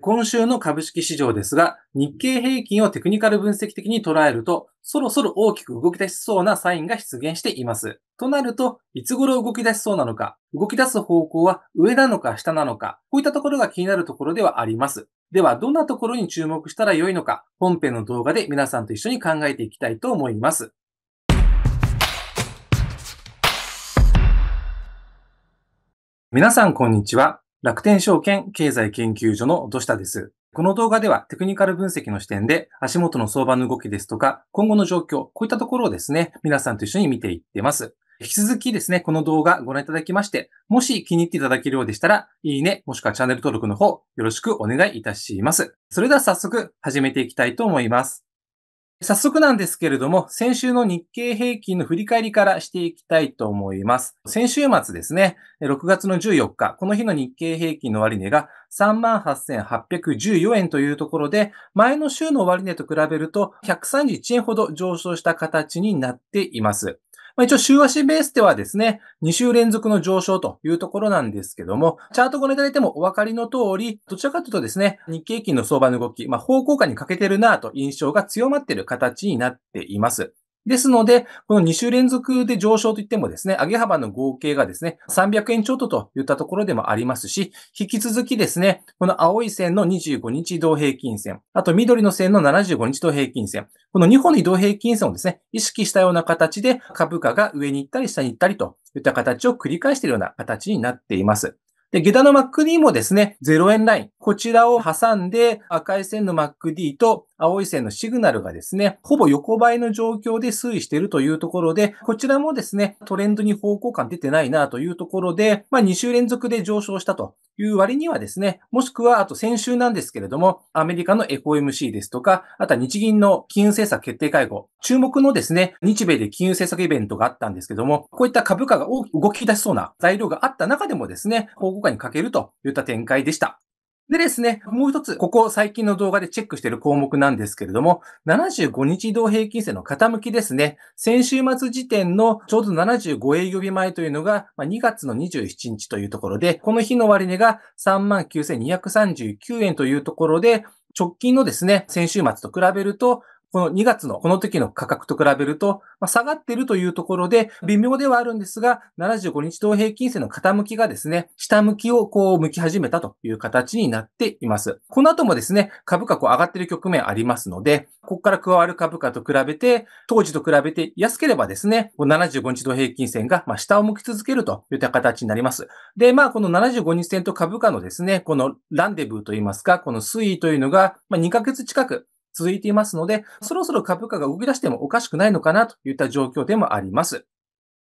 今週の株式市場ですが、日経平均をテクニカル分析的に捉えると、そろそろ大きく動き出しそうなサインが出現しています。となると、いつ頃動き出しそうなのか、動き出す方向は上なのか下なのか、こういったところが気になるところではあります。では、どんなところに注目したら良いのか、本編の動画で皆さんと一緒に考えていきたいと思います。皆さん、こんにちは。楽天証券経済研究所の土下です。この動画ではテクニカル分析の視点で足元の相場の動きですとか、今後の状況、こういったところをですね、皆さんと一緒に見ていってます。引き続きですね、この動画ご覧いただきまして、もし気に入っていただけるようでしたら、いいね、もしくはチャンネル登録の方、よろしくお願いいたします。それでは早速始めていきたいと思います。早速なんですけれども、先週の日経平均の振り返りからしていきたいと思います。先週末ですね、6月の14日、この日の日経平均の割値が38,814円というところで、前の週の割値と比べると131円ほど上昇した形になっています。まあ、一応週足ベースではですね、2週連続の上昇というところなんですけども、チャートご覧いただいてもお分かりの通り、どちらかというとですね、日経金の相場の動き、まあ、方向感に欠けてるなぁと印象が強まっている形になっています。ですので、この2週連続で上昇といってもですね、上げ幅の合計がですね、300円ちょっとといったところでもありますし、引き続きですね、この青い線の25日移動平均線、あと緑の線の75日移動平均線、この2本の移動平均線をですね、意識したような形で株価が上に行ったり下に行ったりといった形を繰り返しているような形になっています。で、下駄の MacD もですね、0円ライン。こちらを挟んで、赤い線の MacD と青い線のシグナルがですね、ほぼ横ばいの状況で推移しているというところで、こちらもですね、トレンドに方向感出てないなというところで、まあ2週連続で上昇したという割にはですね、もしくはあと先週なんですけれども、アメリカの FOMC ですとか、あとは日銀の金融政策決定会合、注目のですね、日米で金融政策イベントがあったんですけども、こういった株価が大きく動き出しそうな材料があった中でもですね、方こにかけるといった展開でした。でですね、もう一つ、ここ最近の動画でチェックしている項目なんですけれども、75日移動平均線の傾きですね。先週末時点のちょうど75営業日前というのが、2月の27日というところで、この日の終値が39,239円というところで、直近のですね、先週末と比べると、この2月のこの時の価格と比べると、まあ、下がっているというところで、微妙ではあるんですが、75日同平均線の傾きがですね、下向きをこう向き始めたという形になっています。この後もですね、株価こう上がっている局面ありますので、ここから加わる株価と比べて、当時と比べて安ければですね、75日同平均線がま下を向き続けるといった形になります。で、まあ、この75日線と株価のですね、このランデブーといいますか、この推移というのが、ま2ヶ月近く続いていますので、そろそろ株価が動き出してもおかしくないのかなといった状況でもあります。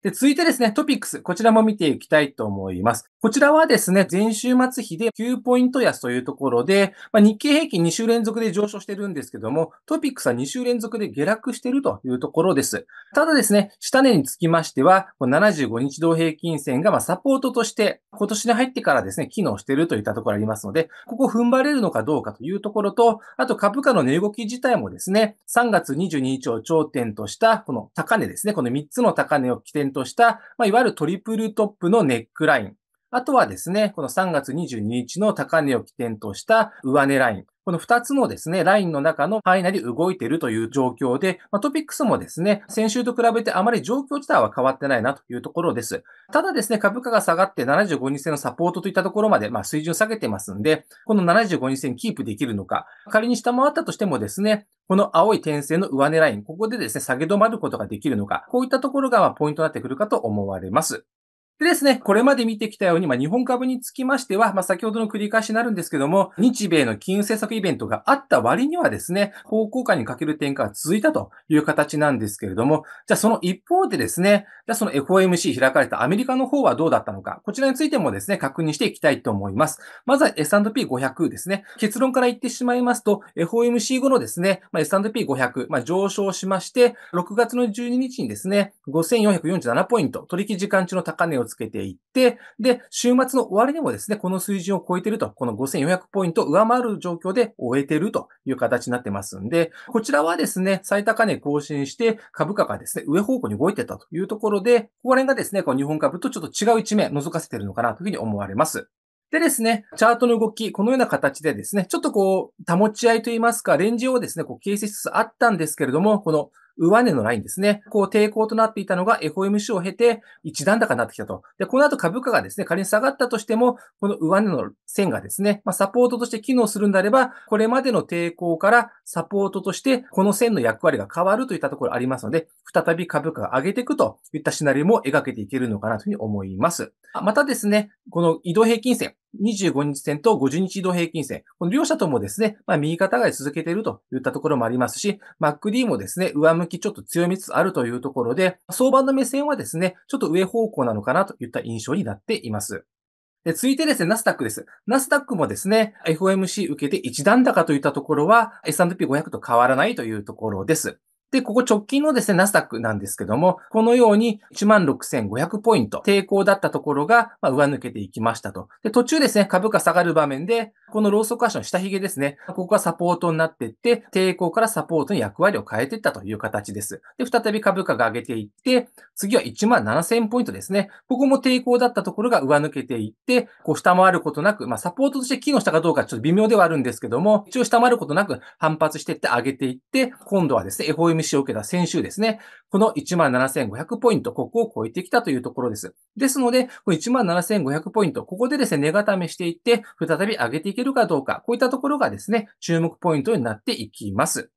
で、続いてですね、トピックス。こちらも見ていきたいと思います。こちらはですね、前週末比で9ポイント安というところで、まあ、日経平均2週連続で上昇してるんですけども、トピックスは2週連続で下落してるというところです。ただですね、下値につきましては、75日同平均線がまサポートとして、今年に入ってからですね、機能してるといったところありますので、ここ踏ん張れるのかどうかというところと、あと株価の値動き自体もですね、3月22日を頂点とした、この高値ですね、この3つの高値を起点とした、まあ、いわゆるトリプルトップのネックラインあとはですね、この3月22日の高値を起点とした上値ライン。この2つのですね、ラインの中の範囲なり動いているという状況で、まトピックスもですね、先週と比べてあまり状況自体は変わってないなというところです。ただですね、株価が下がって75日線のサポートといったところまで、まあ、水準下げてますんで、この75日線キープできるのか、仮に下回ったとしてもですね、この青い点線の上値ライン、ここでですね、下げ止まることができるのか、こういったところがポイントになってくるかと思われます。でですね、これまで見てきたように、まあ、日本株につきましては、まあ、先ほどの繰り返しになるんですけども、日米の金融政策イベントがあった割にはですね、方向感にかける点換が続いたという形なんですけれども、じゃあその一方でですね、じゃあその FOMC 開かれたアメリカの方はどうだったのか、こちらについてもですね、確認していきたいと思います。まずは S&P500 ですね。結論から言ってしまいますと、FOMC 後のですね、まあ、S&P500、まあ、上昇しまして、6月の12日にですね、5447ポイント、取引時間中の高値をつけていって、で、週末の終わりにもですね、この水準を超えていると、この5400ポイント上回る状況で終えているという形になってますんで、こちらはですね、最高値更新して株価がですね、上方向に動いてたというところで、ここら辺がですね、この日本株とちょっと違う一面覗かせてるのかなというふうに思われます。でですね、チャートの動き、このような形でですね、ちょっとこう、保ち合いといいますか、レンジをですね、こう、形成しつつあったんですけれども、この上値のラインですね。こう抵抗となっていたのが FOMC を経て一段高になってきたと。で、この後株価がですね、仮に下がったとしても、この上値の線がですね、まあ、サポートとして機能するんであれば、これまでの抵抗からサポートとして、この線の役割が変わるといったところありますので、再び株価が上げていくといったシナリオも描けていけるのかなというふうに思います。またですね、この移動平均線、25日線と50日移動平均線。この両者ともですね、まあ、右肩が続けているといったところもありますし、MacD もですね、上向きちょっと強みつつあるというところで、相場の目線はですね、ちょっと上方向なのかなといった印象になっています。で、続いてですね、ナスダックです。ナスダックもですね、FOMC 受けて一段高といったところは、S&P500 と変わらないというところです。で、ここ直近のですね、ナスダックなんですけども、このように16,500ポイント抵抗だったところが、ま上抜けていきましたと。で、途中ですね、株価下がる場面で、このローソク足の下髭ですね、ここがサポートになっていって、抵抗からサポートに役割を変えていったという形です。で、再び株価が上げていって、次は17,000ポイントですね。ここも抵抗だったところが上抜けていって、こう下回ることなく、まあ、サポートとして機能したかどうかちょっと微妙ではあるんですけども、一応下回ることなく反発していって上げていって、今度はですね、見を受けた先週ですね、この17,500ポイント、ここを超えてきたというところです。ですので、この17,500ポイント、ここでですね、値固めしていって、再び上げていけるかどうか、こういったところがですね、注目ポイントになっていきます。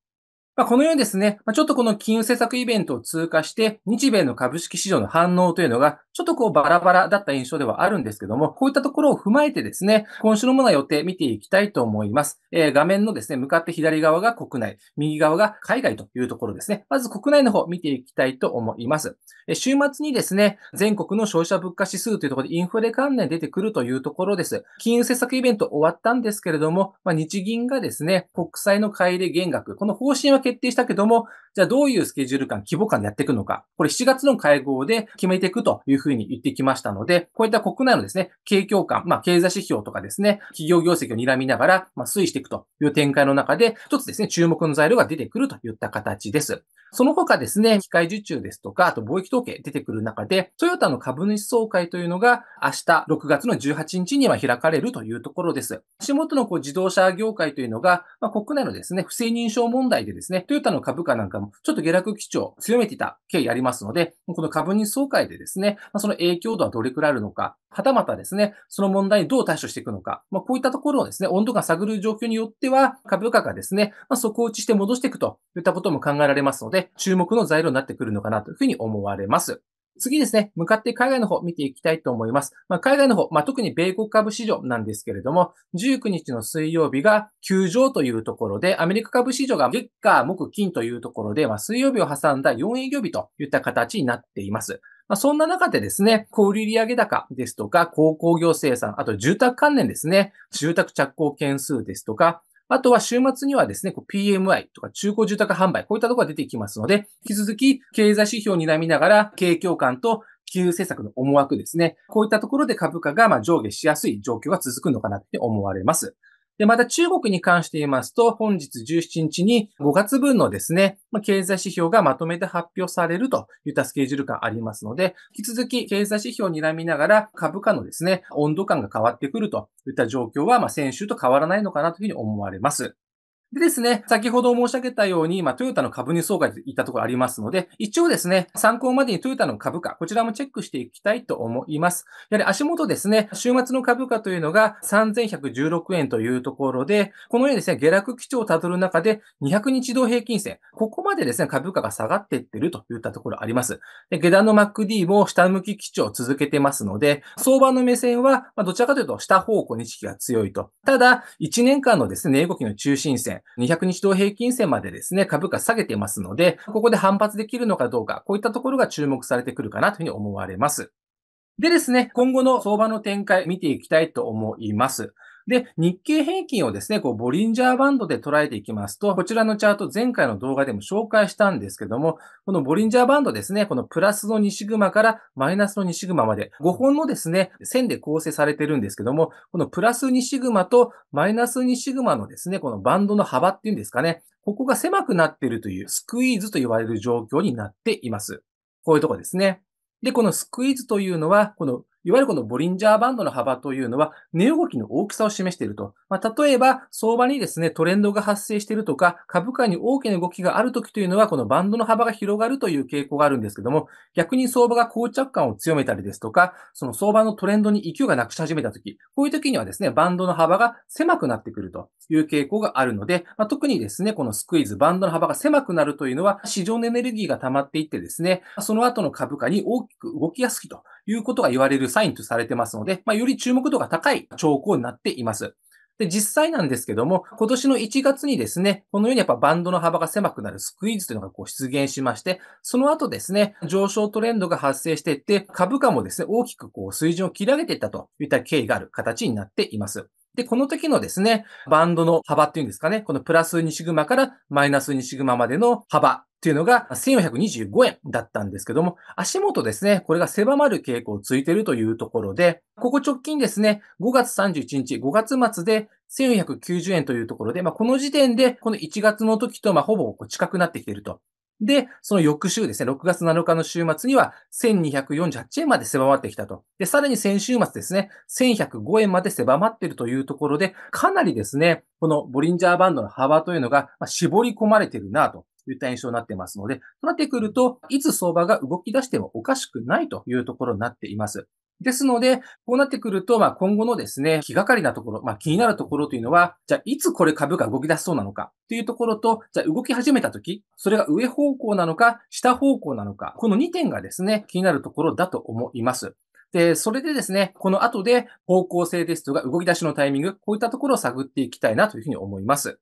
まあ、このようにですね、まちょっとこの金融政策イベントを通過して、日米の株式市場の反応というのが、ちょっとこうバラバラだった印象ではあるんですけども、こういったところを踏まえてですね、今週のものは予定見ていきたいと思います。えー、画面のですね、向かって左側が国内、右側が海外というところですね。まず国内の方見ていきたいと思います。えー、週末にですね、全国の消費者物価指数というところでインフレ関連出てくるというところです。金融政策イベント終わったんですけれども、まあ、日銀がですね、国債の買い入れ減額、この方針は決定したけども、じゃあどういうスケジュール感、規模感でやっていくのか、これ7月の会合で決めていくというふうに言ってきましたので、こういった国内のですね、景況感、まあ経済指標とかですね、企業業績を睨みながら、まあ推移していくという展開の中で、一つですね、注目の材料が出てくるといった形です。その他ですね、機械受注ですとか、あと貿易統計出てくる中で、トヨタの株主総会というのが明日6月の18日には開かれるというところです。足元のこう自動車業界というのが、まあ、国内のですね、不正認証問題でですね、トヨタの株価なんかもちょっと下落基調を強めていた経緯ありますので、この株主総会でですね、まあ、その影響度はどれくらいあるのか、はたまたですね、その問題にどう対処していくのか。まあ、こういったところをですね、温度が下がる状況によっては、株価がですね、まあ、底打ちして戻していくといったことも考えられますので、注目の材料になってくるのかなというふうに思われます。次ですね、向かって海外の方見ていきたいと思います。まあ、海外の方、まあ、特に米国株市場なんですけれども、19日の水曜日が休場というところで、アメリカ株市場が月下、木、金というところで、まあ、水曜日を挟んだ4営業日といった形になっています。まあ、そんな中でですね、小売売上高ですとか、鉱工業生産、あと住宅関連ですね、住宅着工件数ですとか、あとは週末にはですね、PMI とか中古住宅販売、こういったところが出てきますので、引き続き経済指標に睨みながら、景況感と金融政策の思惑ですね、こういったところで株価がま上下しやすい状況が続くのかなって思われます。で、また中国に関して言いますと、本日17日に5月分のですね、ま経済指標がまとめて発表されるといったスケジュール感ありますので、引き続き経済指標を睨みながら株価のですね、温度感が変わってくるといった状況は、ま先週と変わらないのかなというふうに思われます。でですね、先ほど申し上げたように、まあ、トヨタの株主総会といったところありますので、一応ですね、参考までにトヨタの株価、こちらもチェックしていきたいと思います。やはり足元ですね、週末の株価というのが3116円というところで、このようにですね、下落基調をたどる中で、200日同平均線、ここまでですね、株価が下がっていってるといったところあります。で下段の MacD も下向き基調を続けてますので、相場の目線は、まどちらかというと下方向に意識が強いと。ただ、1年間のですね、値動きの中心線、200日同平均線までですね、株価下げてますので、ここで反発できるのかどうか、こういったところが注目されてくるかなというふうに思われます。でですね、今後の相場の展開見ていきたいと思います。で、日経平均をですね、こう、ボリンジャーバンドで捉えていきますと、こちらのチャート前回の動画でも紹介したんですけども、このボリンジャーバンドですね、このプラスの2シグマからマイナスの2シグマまで、5本のですね、線で構成されてるんですけども、このプラス2シグマとマイナス2シグマのですね、このバンドの幅っていうんですかね、ここが狭くなっているというスクイーズと言われる状況になっています。こういうとこですね。で、このスクイーズというのは、このいわゆるこのボリンジャーバンドの幅というのは、値動きの大きさを示していると。まあ、例えば、相場にですね、トレンドが発生しているとか、株価に大きな動きがある時というのは、このバンドの幅が広がるという傾向があるんですけども、逆に相場が膠着感を強めたりですとか、その相場のトレンドに勢いがなくし始めた時、こういう時にはですね、バンドの幅が狭くなってくるという傾向があるので、まあ、特にですね、このスクイーズ、バンドの幅が狭くなるというのは、市場のエネルギーが溜まっていってですね、その後の株価に大きく動きやすいということが言われるサインとされてますので、まあ、より注目度が高い兆候になっています。で、実際なんですけども、今年の1月にですね、このようにやっぱバンドの幅が狭くなるスクイーズというのがこう出現しまして、その後ですね、上昇トレンドが発生していって、株価もですね、大きくこう水準を切り上げていったといった経緯がある形になっています。で、この時のですね、バンドの幅っていうんですかね、このプラス2シグマからマイナス2シグマまでの幅っていうのが1425円だったんですけども、足元ですね、これが狭まる傾向をついているというところで、ここ直近ですね、5月31日、5月末で1490円というところで、まあ、この時点で、この1月の時と、まあ、ほぼ近くなってきているとで、その翌週ですね、6月7日の週末には1248円まで狭まってきたと。で、さらに先週末ですね、1105円まで狭まっているというところで、かなりですね、このボリンジャーバンドの幅というのが絞り込まれているなとといった印象になってますので、となってくると、いつ相場が動き出してもおかしくないというところになっています。ですので、こうなってくると、まあ、今後のですね、気がかりなところ、まあ、気になるところというのは、じゃあ、いつこれ株が動き出しそうなのかというところと、じゃあ、動き始めたとき、それが上方向なのか、下方向なのか、この2点がですね、気になるところだと思います。で、それでですね、この後で方向性ですとか動き出しのタイミング、こういったところを探っていきたいなというふうに思います。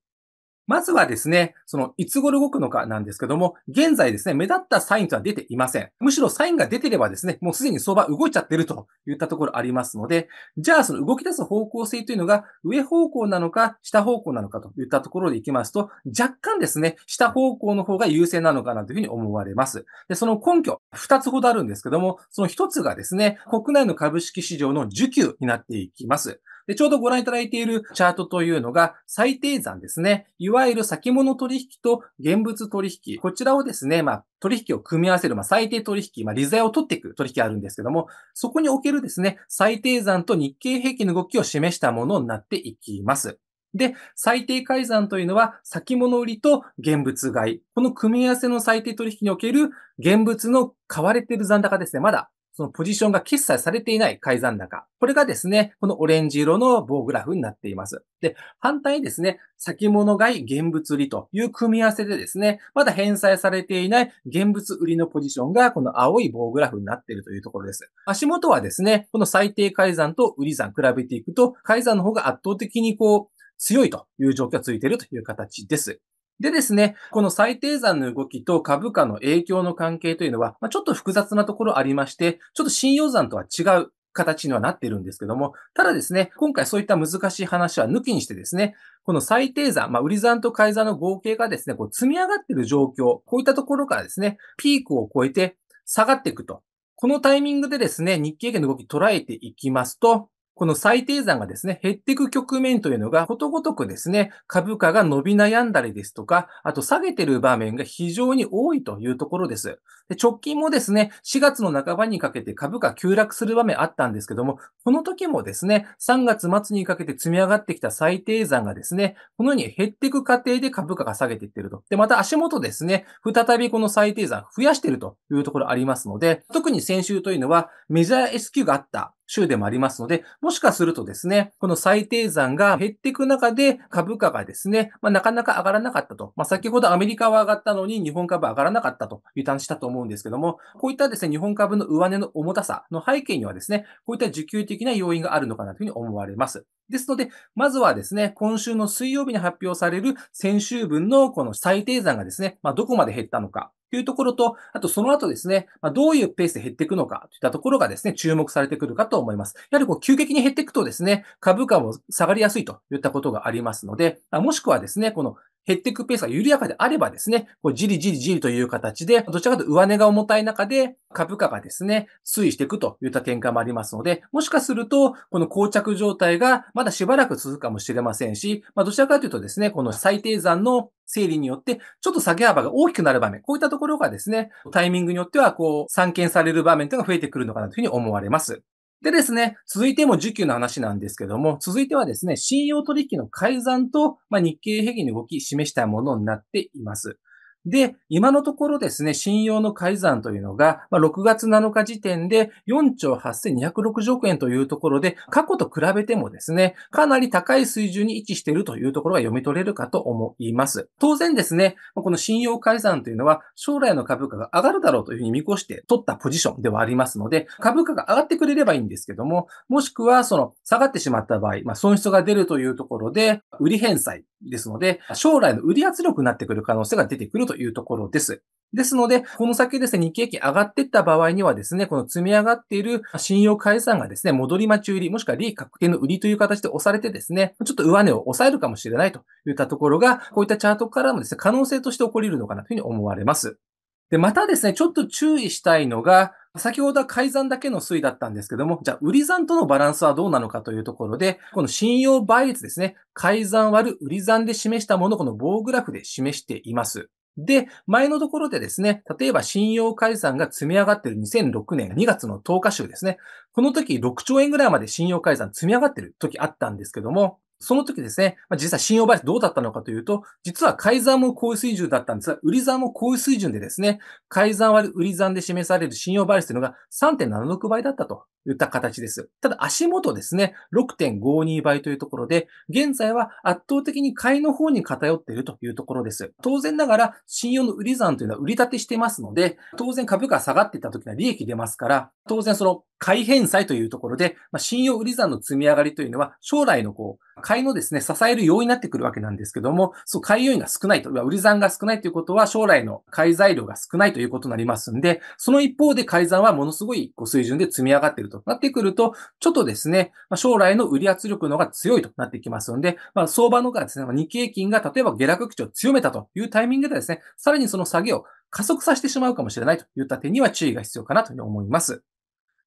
まずはですね、その、いつ頃動くのかなんですけども、現在ですね、目立ったサインとは出ていません。むしろサインが出てればですね、もうすでに相場動いちゃってるといったところありますので、じゃあその動き出す方向性というのが上方向なのか下方向なのかといったところでいきますと、若干ですね、下方向の方が優勢なのかなというふうに思われます。で、その根拠、二つほどあるんですけども、その一つがですね、国内の株式市場の需給になっていきます。で、ちょうどご覧いただいているチャートというのが、最低算ですね。いわゆる先物取引と現物取引。こちらをですね、まあ、取引を組み合わせる、まあ、最低取引、まあ、利材を取っていく取引あるんですけども、そこにおけるですね、最低算と日経平均の動きを示したものになっていきます。で、最低改ざんというのは、先物売りと現物買い。この組み合わせの最低取引における現物の買われている残高ですね。まだそのポジションが決済されていない改ざん高。これがですね、このオレンジ色の棒グラフになっています。で、反対にですね、先物買い現物売りという組み合わせでですね、まだ返済されていない現物売りのポジションがこの青い棒グラフになっているというところです。足元はですね、この最低改ざんと売り算比べていくと、改ざんの方が圧倒的にこう、強いという状況がついているという形です。でですね、この最低算の動きと株価の影響の関係というのは、まあ、ちょっと複雑なところありまして、ちょっと信用算とは違う形にはなってるんですけども、ただですね、今回そういった難しい話は抜きにしてですね、この最低算、まあ、売り算と買い算の合計がですね、こう積み上がってる状況、こういったところからですね、ピークを超えて下がっていくと。このタイミングでですね、日経圏の動き捉えていきますと、この最低算がですね、減っていく局面というのが、ことごとくですね、株価が伸び悩んだりですとか、あと下げてる場面が非常に多いというところです。で直近もですね、4月の半ばにかけて株価急落する場面あったんですけども、この時もですね、3月末にかけて積み上がってきた最低算がですね、このように減っていく過程で株価が下げていってると。で、また足元ですね、再びこの最低算増やしてるというところありますので、特に先週というのはメジャー S q があった。州でもありますので、もしかするとですね、この最低算が減っていく中で株価がですね、まあ、なかなか上がらなかったと。まあ、先ほどアメリカは上がったのに日本株は上がらなかったという話たと思うんですけども、こういったですね、日本株の上値の重たさの背景にはですね、こういった時給的な要因があるのかなというふうに思われます。ですので、まずはですね、今週の水曜日に発表される先週分のこの最低算がですね、まあ、どこまで減ったのか、というところと、あとその後ですね、まあ、どういうペースで減っていくのかといったところがですね、注目されてくるかと思います。やはりこう急激に減っていくとですね、株価も下がりやすいといったことがありますので、もしくはですね、この減っていくペースが緩やかであればですね、こうじりじりじりという形で、どちらかというと上値が重たい中で、株価がですね、推移していくといった展開もありますので、もしかすると、この膠着状態がまだしばらく続くかもしれませんし、まあ、どちらかというとですね、この最低算の整理によって、ちょっと下げ幅が大きくなる場面、こういったところがですね、タイミングによっては、こう、散見される場面というのが増えてくるのかなというふうに思われます。でですね、続いても需給の話なんですけども、続いてはですね、信用取引の改ざんと、まあ、日経平均の動き示したものになっています。で、今のところですね、信用の改ざんというのが、まあ、6月7日時点で4兆8260億円というところで、過去と比べてもですね、かなり高い水準に位置しているというところが読み取れるかと思います。当然ですね、この信用改ざんというのは、将来の株価が上がるだろうというふうに見越して取ったポジションではありますので、株価が上がってくれればいいんですけども、もしくはその下がってしまった場合、まあ、損失が出るというところで、売り返済ですので、将来の売り圧力になってくる可能性が出てくるというところです。ですので、この先ですね、日経平均上がっていった場合にはですね、この積み上がっている信用解散がですね、戻り待ち売り、もしくは利益確定の売りという形で押されてですね、ちょっと上値を抑えるかもしれないといったところが、こういったチャートからもですね、可能性として起こり得るのかなというふうに思われます。で、またですね、ちょっと注意したいのが、先ほどは改ざんだけの推移だったんですけども、じゃあ、売り算とのバランスはどうなのかというところで、この信用倍率ですね、改ざん割る売り算で示したものをこの棒グラフで示しています。で、前のところでですね、例えば信用改ざんが積み上がっている2006年2月の10日週ですね。この時6兆円ぐらいまで信用改ざん積み上がっている時あったんですけども、その時ですね、まあ、実際信用バイスどうだったのかというと、実は改ざんも高位水準だったんですが、売り算も高位水準でですね、改ざん割る売り算で示される信用バイスというのが3.76倍だったといった形です。ただ足元ですね、6.52倍というところで、現在は圧倒的に買いの方に偏っているというところです。当然ながら、信用の売り算というのは売り立てしてますので、当然株価が下がっていった時には利益出ますから、当然その改返債というところで、まあ、信用売り算の積み上がりというのは将来のこう、買いのですね、支える要因になってくるわけなんですけども、そう、買い要因が少ないと、売り算が少ないということは、将来の買い材料が少ないということになりますんで、その一方で改ざんはものすごい水準で積み上がっているとなってくると、ちょっとですね、将来の売り圧力の方が強いとなってきますので、まあ、相場の方がですね、日経金が例えば下落基調を強めたというタイミングでですね、さらにその下げを加速させてしまうかもしれないといった点には注意が必要かなと思います。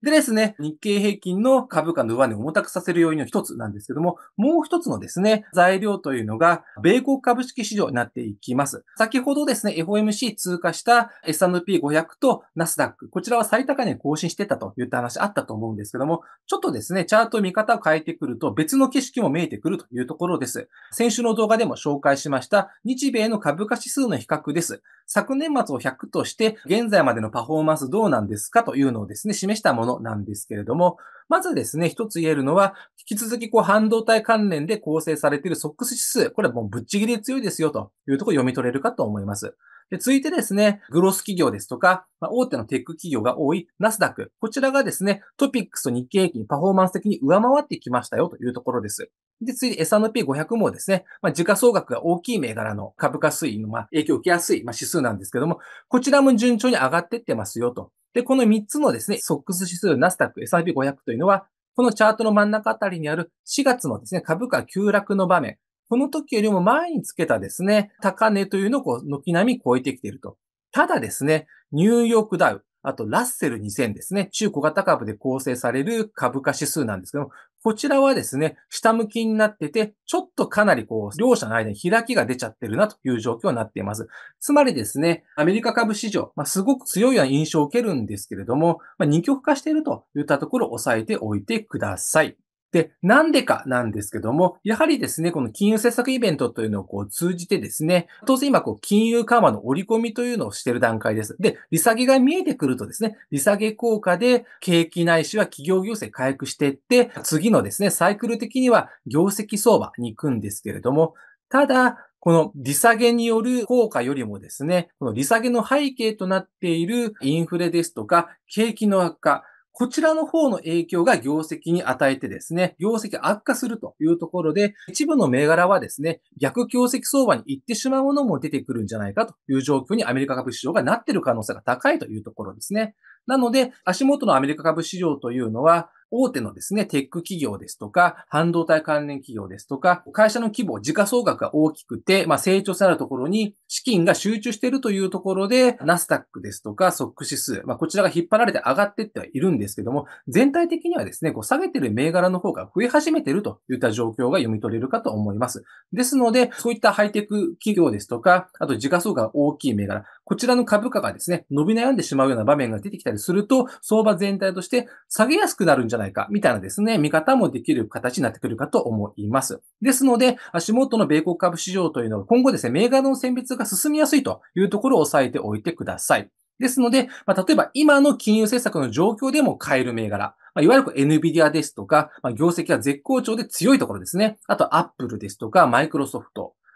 でですね、日経平均の株価の上値を重たくさせる要因の一つなんですけども、もう一つのですね、材料というのが、米国株式市場になっていきます。先ほどですね、FOMC 通過した S&P500 とナスダック、こちらは最高値更新してたといった話あったと思うんですけども、ちょっとですね、チャート見方を変えてくると別の景色も見えてくるというところです。先週の動画でも紹介しました、日米の株価指数の比較です。昨年末を100として、現在までのパフォーマンスどうなんですかというのをですね、示したもののなんですけれども、まずですね、一つ言えるのは、引き続きこう半導体関連で構成されているソックス指数、これはもうぶっちぎりで強いですよというところ読み取れるかと思います。で、続いてですね、グロス企業ですとか、まあ、大手のテック企業が多いナスダック。こちらがですね、トピックスと日経平均パフォーマンス的に上回ってきましたよというところです。で、次に S&P500 もですね、まあ、時価総額が大きい銘柄の株価推移のまあ影響を受けやすいまあ指数なんですけども、こちらも順調に上がってってますよとで、この3つのですね、ソックス指数、ナスタック、S&P500 i というのは、このチャートの真ん中あたりにある4月のですね、株価急落の場面、この時よりも前につけたですね、高値というのをこう、軒並み超えてきていると。ただですね、ニューヨークダウ、あとラッセル2000ですね、中小型株で構成される株価指数なんですけども、こちらはですね、下向きになってて、ちょっとかなりこう、両者の間に開きが出ちゃってるなという状況になっています。つまりですね、アメリカ株市場、まあ、すごく強いような印象を受けるんですけれども、まあ、二極化しているといったところを押さえておいてください。で、なんでかなんですけども、やはりですね、この金融政策イベントというのをこう通じてですね、当然今こう金融緩和の折り込みというのをしている段階です。で、利下げが見えてくるとですね、利下げ効果で景気ないしは企業行政回復していって、次のですね、サイクル的には業績相場に行くんですけれども、ただ、この利下げによる効果よりもですね、この利下げの背景となっているインフレですとか、景気の悪化、こちらの方の影響が業績に与えてですね、業績悪化するというところで、一部の銘柄はですね、逆業績相場に行ってしまうものも出てくるんじゃないかという状況にアメリカ株市場がなっている可能性が高いというところですね。なので、足元のアメリカ株市場というのは、大手のですね、テック企業ですとか、半導体関連企業ですとか、会社の規模、時価総額が大きくて、まあ、成長されるところに資金が集中しているというところで、ナスダックですとか、ソック指数、まあ、こちらが引っ張られて上がってってはいるんですけども、全体的にはですね、こう下げてる銘柄の方が増え始めてるといった状況が読み取れるかと思います。ですので、そういったハイテク企業ですとか、あと時価総額が大きい銘柄、こちらの株価がですね、伸び悩んでしまうような場面が出てきたりすると、相場全体として下げやすくなるんじゃないか、みたいなですね、見方もできる形になってくるかと思います。ですので、足元の米国株市場というのは今後ですね、銘柄の選別が進みやすいというところを押さえておいてください。ですので、まあ、例えば今の金融政策の状況でも買える銘柄、まあ、いわゆる NVIDIA ですとか、まあ、業績が絶好調で強いところですね。あと Apple ですとか、Microsoft、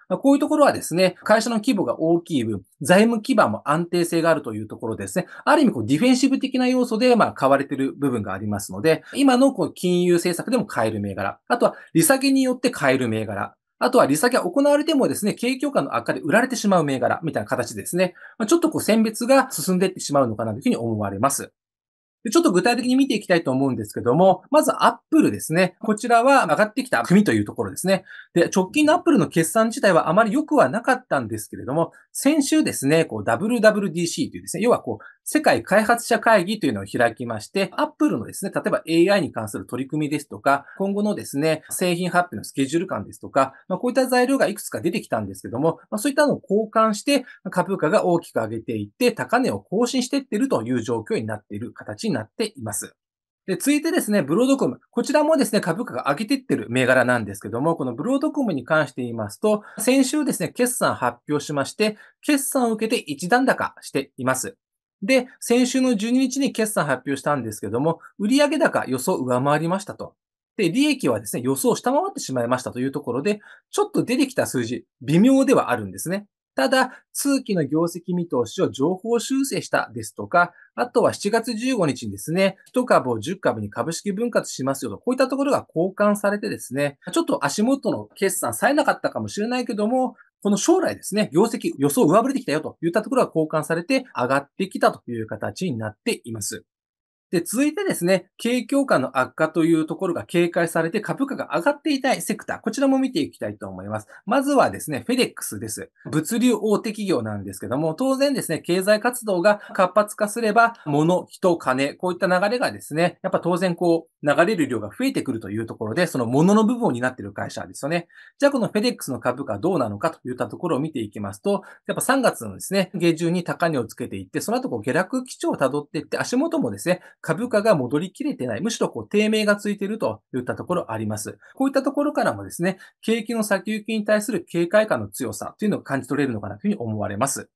まこういうところはですね、会社の規模が大きい分、財務基盤も安定性があるというところですね。ある意味、こう、ディフェンシブ的な要素で、まあ、買われてる部分がありますので、今のこう、金融政策でも買える銘柄。あとは、利下げによって買える銘柄。あとは利下げが行われてもですね、景況感の悪化で売られてしまう銘柄みたいな形ですね。ちょっとこう選別が進んでいってしまうのかなというふうに思われます。ちょっと具体的に見ていきたいと思うんですけども、まず Apple ですね。こちらは上がってきた組というところですね。で、直近のアップルの決算自体はあまり良くはなかったんですけれども、先週ですね、こう WWDC というですね、要はこう、世界開発者会議というのを開きまして、Apple のですね、例えば AI に関する取り組みですとか、今後のですね、製品発表のスケジュール感ですとか、まあ、こういった材料がいくつか出てきたんですけども、まあ、そういったのを交換して株価が大きく上げていって、高値を更新していってるという状況になっている形になっています。で、続いてですね、ブロードコム。こちらもですね、株価が上げていってる銘柄なんですけども、このブロードコムに関して言いますと、先週ですね、決算発表しまして、決算を受けて一段高しています。で、先週の12日に決算発表したんですけども、売上高予想上回りましたと。で、利益はですね、予想を下回ってしまいましたというところで、ちょっと出てきた数字、微妙ではあるんですね。ただ、通期の業績見通しを情報修正したですとか、あとは7月15日にですね、1株を10株に株式分割しますよと、こういったところが交換されてですね、ちょっと足元の決算さえなかったかもしれないけども、この将来ですね、業績予想上振れてきたよといったところが交換されて上がってきたという形になっています。で、続いてですね、景況感の悪化というところが警戒されて株価が上がっていないセクター、こちらも見ていきたいと思います。まずはですね、フェデックスです。物流大手企業なんですけども、当然ですね、経済活動が活発化すれば、物、人、金、こういった流れがですね、やっぱ当然こう、流れる量が増えてくるというところで、その物の部分を担っている会社ですよね。じゃあこのフェデックスの株価どうなのかといったところを見ていきますと、やっぱ3月のですね、下旬に高値をつけていって、その後こう下落基調を辿っていって、足元もですね、株価が戻りきれてない、むしろこう低迷がついているといったところあります。こういったところからもですね、景気の先行きに対する警戒感の強さというのを感じ取れるのかなというふうに思われます。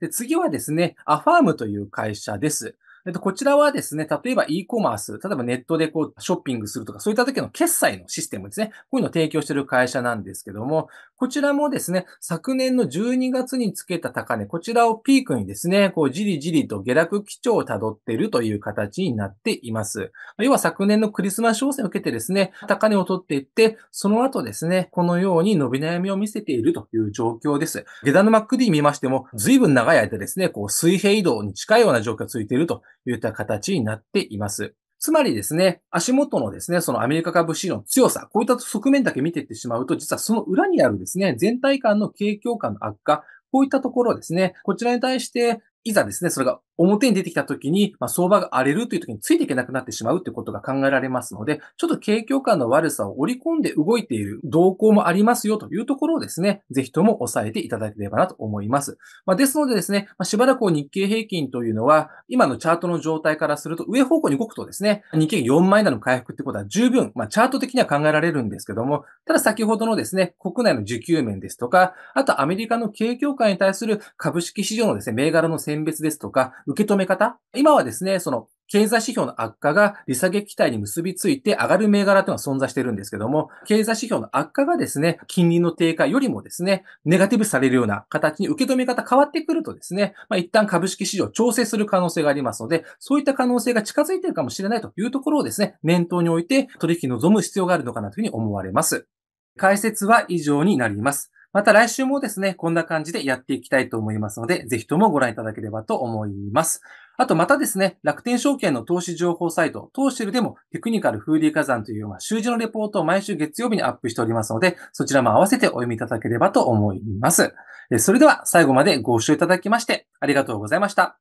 で次はですね、アファームという会社です。えっと、こちらはですね、例えば e コマース、例えばネットでこう、ショッピングするとか、そういった時の決済のシステムですね。こういうのを提供している会社なんですけども、こちらもですね、昨年の12月につけた高値、こちらをピークにですね、こう、じりじりと下落基調を辿っているという形になっています。要は昨年のクリスマス商戦を受けてですね、高値を取っていって、その後ですね、このように伸び悩みを見せているという状況です。下段の MacD 見ましても、随分長い間ですね、こう、水平移動に近いような状況が続いているといった形になっています。つまりですね、足元のですね、そのアメリカ株式の強さ、こういった側面だけ見ていってしまうと、実はその裏にあるですね、全体感の景況感の悪化、こういったところですね、こちらに対して、いざですね、それが表に出てきた時に、まあ、相場が荒れるという時についていけなくなってしまうということが考えられますので、ちょっと景況感の悪さを織り込んで動いている動向もありますよというところをですね、ぜひとも押さえていただければなと思います。まあ、ですのでですね、まあ、しばらく日経平均というのは、今のチャートの状態からすると上方向に動くとですね、日経4万円なの回復ってことは十分、まあ、チャート的には考えられるんですけども、ただ先ほどのですね、国内の受給面ですとか、あとアメリカの景況感に対する株式市場のですね、銘柄の選別ですとか、受け止め方今はですね、その経済指標の悪化が利下げ期待に結びついて上がる銘柄というのは存在してるんですけども、経済指標の悪化がですね、金利の低下よりもですね、ネガティブされるような形に受け止め方変わってくるとですね、まあ、一旦株式市場調整する可能性がありますので、そういった可能性が近づいているかもしれないというところをですね、念頭において取引に臨む必要があるのかなというふうに思われます。解説は以上になります。また来週もですね、こんな感じでやっていきたいと思いますので、ぜひともご覧いただければと思います。あとまたですね、楽天証券の投資情報サイト、トーシルでもテクニカルフーディー火山という、うな習字のレポートを毎週月曜日にアップしておりますので、そちらも合わせてお読みいただければと思います。それでは最後までご視聴いただきまして、ありがとうございました。